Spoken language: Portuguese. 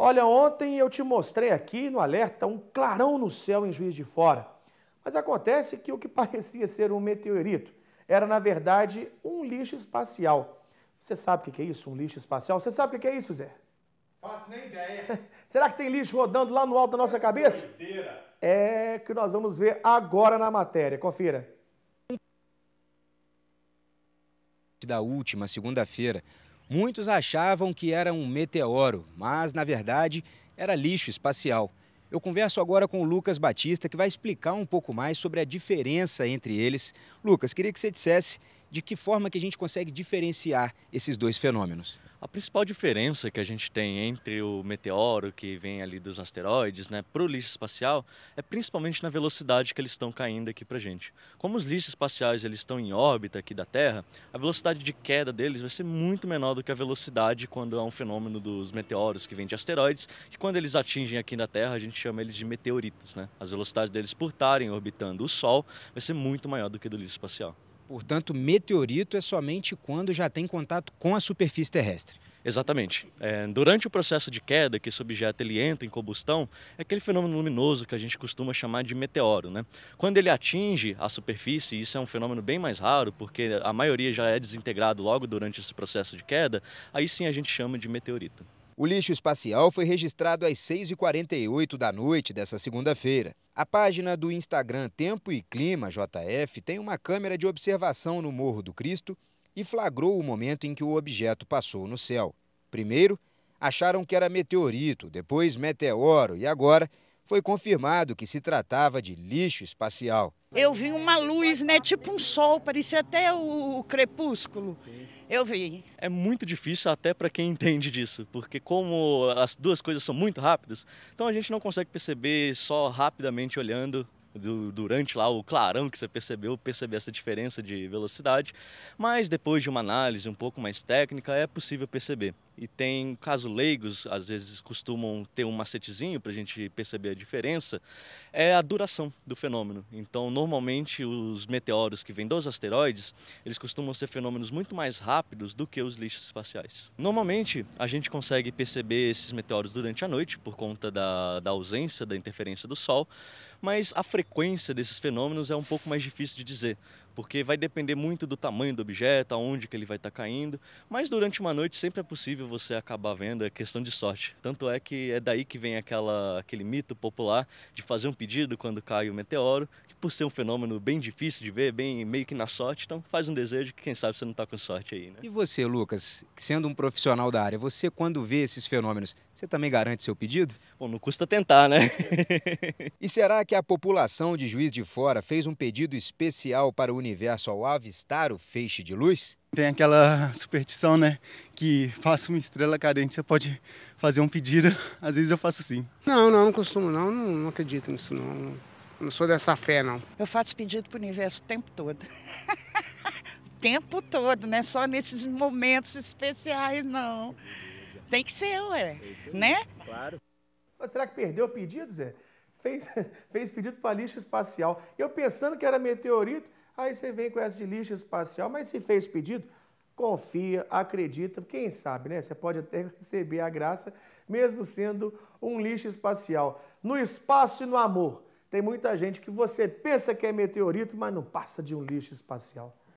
Olha, ontem eu te mostrei aqui no alerta um clarão no céu em Juiz de Fora. Mas acontece que o que parecia ser um meteorito era, na verdade, um lixo espacial. Você sabe o que é isso, um lixo espacial? Você sabe o que é isso, Zé? Faço nem ideia. Será que tem lixo rodando lá no alto da nossa cabeça? É que nós vamos ver agora na matéria. Confira. Da última segunda-feira, Muitos achavam que era um meteoro, mas na verdade era lixo espacial. Eu converso agora com o Lucas Batista, que vai explicar um pouco mais sobre a diferença entre eles. Lucas, queria que você dissesse de que forma que a gente consegue diferenciar esses dois fenômenos. A principal diferença que a gente tem entre o meteoro que vem ali dos asteroides né, para o lixo espacial é principalmente na velocidade que eles estão caindo aqui para a gente. Como os lixos espaciais eles estão em órbita aqui da Terra, a velocidade de queda deles vai ser muito menor do que a velocidade quando há um fenômeno dos meteoros que vem de asteroides, que quando eles atingem aqui na Terra a gente chama eles de meteoritos. Né? As velocidades deles por estarem orbitando o Sol vai ser muito maior do que do lixo espacial. Portanto, meteorito é somente quando já tem contato com a superfície terrestre. Exatamente. É, durante o processo de queda que esse objeto ele entra em combustão, é aquele fenômeno luminoso que a gente costuma chamar de meteoro. Né? Quando ele atinge a superfície, isso é um fenômeno bem mais raro, porque a maioria já é desintegrado logo durante esse processo de queda, aí sim a gente chama de meteorito. O lixo espacial foi registrado às 6h48 da noite dessa segunda-feira. A página do Instagram Tempo e Clima JF tem uma câmera de observação no Morro do Cristo e flagrou o momento em que o objeto passou no céu. Primeiro, acharam que era meteorito, depois meteoro e agora foi confirmado que se tratava de lixo espacial. Eu vi uma luz, né, tipo um sol, parecia até o, crepúsculo. Eu vi. É muito difícil até para quem entende disso, porque como as duas coisas são muito rápidas, então a gente não consegue perceber só rapidamente olhando do, durante lá o clarão que você percebeu, perceber essa diferença de velocidade, mas depois de uma análise um pouco mais técnica é possível perceber. E tem, caso leigos, às vezes costumam ter um macetezinho para a gente perceber a diferença, é a duração do fenômeno. Então, normalmente, os meteoros que vêm dos asteroides, eles costumam ser fenômenos muito mais rápidos do que os lixos espaciais. Normalmente, a gente consegue perceber esses meteoros durante a noite, por conta da, da ausência da interferência do Sol, mas a frequência desses fenômenos é um pouco mais difícil de dizer porque vai depender muito do tamanho do objeto, aonde que ele vai estar tá caindo, mas durante uma noite sempre é possível você acabar vendo, é questão de sorte. Tanto é que é daí que vem aquela, aquele mito popular de fazer um pedido quando cai o um meteoro, que por ser um fenômeno bem difícil de ver, bem meio que na sorte, então faz um desejo que quem sabe você não está com sorte aí, né? E você, Lucas, sendo um profissional da área, você quando vê esses fenômenos, você também garante seu pedido? Bom, não custa tentar, né? e será que a população de Juiz de Fora fez um pedido especial para o universo ao avistar o feixe de luz? Tem aquela superstição, né? Que faça uma estrela cadente, você pode fazer um pedido. Às vezes eu faço assim. Não, não, não costumo, não. Não, não acredito nisso, não. Não sou dessa fé, não. Eu faço pedido para o universo o tempo todo. o tempo todo, não é só nesses momentos especiais, não. Tem que ser, ué. É né? Claro. Mas será que perdeu o pedido, Zé? Fez, fez pedido para lixo espacial. Eu pensando que era meteorito, Aí você vem com essa de lixo espacial, mas se fez pedido, confia, acredita, quem sabe, né? Você pode até receber a graça, mesmo sendo um lixo espacial. No espaço e no amor, tem muita gente que você pensa que é meteorito, mas não passa de um lixo espacial.